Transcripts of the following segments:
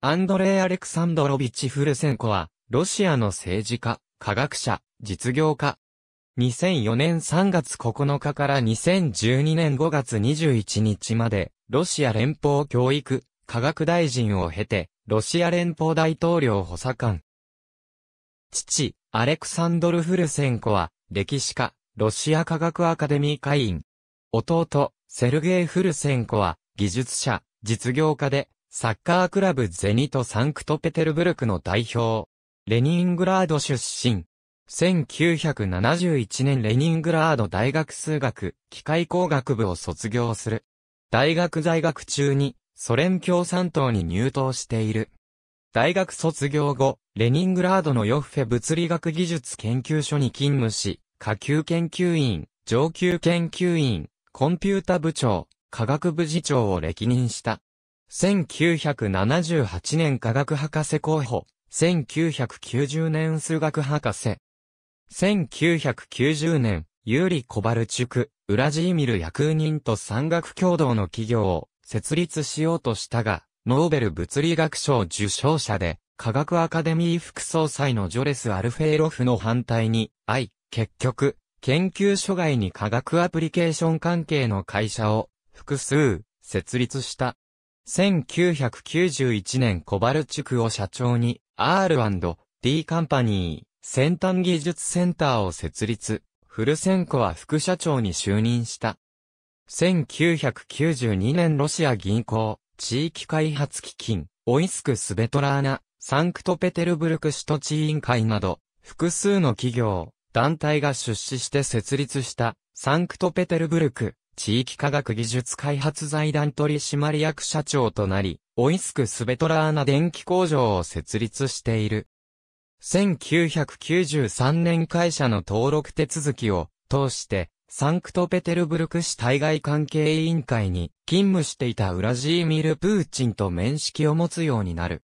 アンドレイ・アレクサンドロビチ・フルセンコは、ロシアの政治家、科学者、実業家。2004年3月9日から2012年5月21日まで、ロシア連邦教育、科学大臣を経て、ロシア連邦大統領補佐官。父、アレクサンドル・フルセンコは、歴史家、ロシア科学アカデミー会員。弟、セルゲイ・フルセンコは、技術者、実業家で、サッカークラブゼニト・サンクトペテルブルクの代表。レニングラード出身。1971年レニングラード大学数学、機械工学部を卒業する。大学在学中に、ソ連共産党に入党している。大学卒業後、レニングラードのヨッフェ物理学技術研究所に勤務し、下級研究員、上級研究員、コンピュータ部長、科学部次長を歴任した。1978年科学博士候補、1990年数学博士。1990年、ユーリ・コバルチュク、ウラジーミル・役人と山岳共同の企業を設立しようとしたが、ノーベル物理学賞受賞者で、科学アカデミー副総裁のジョレス・アルフェイロフの反対に、愛、結局、研究所外に科学アプリケーション関係の会社を複数設立した。1991年コバルチュクを社長に R&D カンパニー先端技術センターを設立、フルセンコは副社長に就任した。1992年ロシア銀行地域開発基金オイスク・スベトラーナ、サンクトペテルブルク首都地委員会など、複数の企業、団体が出資して設立した、サンクトペテルブルク地域科学技術開発財団取締役社長となり、オイスクスベトラーナ電気工場を設立している。1993年会社の登録手続きを通して、サンクトペテルブルク市対外関係委員会に勤務していたウラジーミル・プーチンと面識を持つようになる。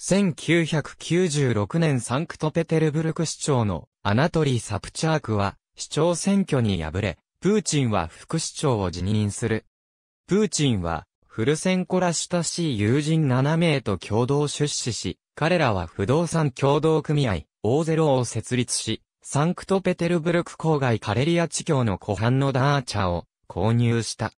1996年サンクトペテルブルク市長のアナトリー・サプチャークは市長選挙に敗れ、プーチンは副市長を辞任する。プーチンは、フルセンコら親しい友人7名と共同出資し、彼らは不動産共同組合、オーゼロを設立し、サンクトペテルブルク郊外カレリア地境の湖畔のダーチャを購入した。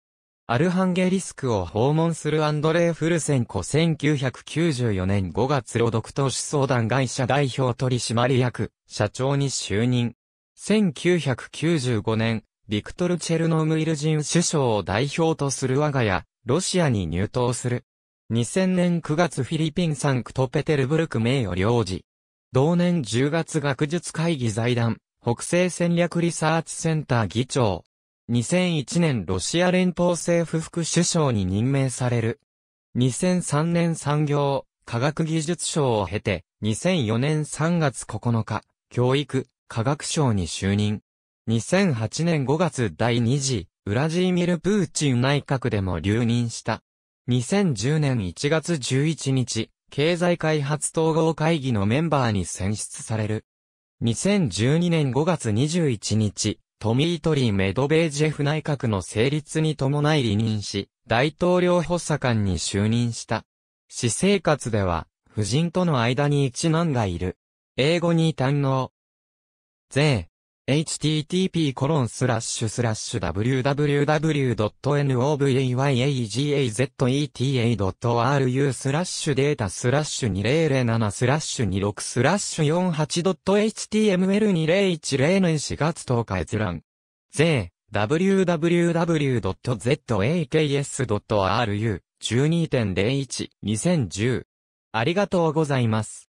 アルハンゲリスクを訪問するアンドレイ・フルセンコ1994年5月ロドクト資相談会社代表取締役、社長に就任。1995年、ビクトル・チェルノムイル人首相を代表とする我が家、ロシアに入党する。2000年9月フィリピンサンクトペテルブルク名誉領事。同年10月学術会議財団、北西戦略リサーチセンター議長。2001年ロシア連邦政府副首相に任命される。2003年産業、科学技術省を経て、2004年3月9日、教育、科学省に就任。2008年5月第2次、ウラジーミル・プーチン内閣でも留任した。2010年1月11日、経済開発統合会議のメンバーに選出される。2012年5月21日、トミートリー・メドベージェフ内閣の成立に伴い離任し、大統領補佐官に就任した。私生活では、夫人との間に一男がいる。英語に堪能。税、http://www.novyazeta.ru g a スラッシュデータスラッシュ2007スラッシュ26スラッシュ 48.html2010 年4月10日閲覧。税 www.zaks.ru 12.01 2010ありがとうございます。